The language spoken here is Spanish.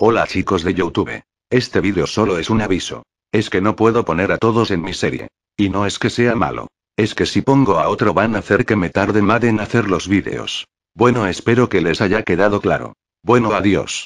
Hola chicos de Youtube. Este vídeo solo es un aviso. Es que no puedo poner a todos en mi serie. Y no es que sea malo. Es que si pongo a otro van a hacer que me tarde más en hacer los vídeos. Bueno espero que les haya quedado claro. Bueno adiós.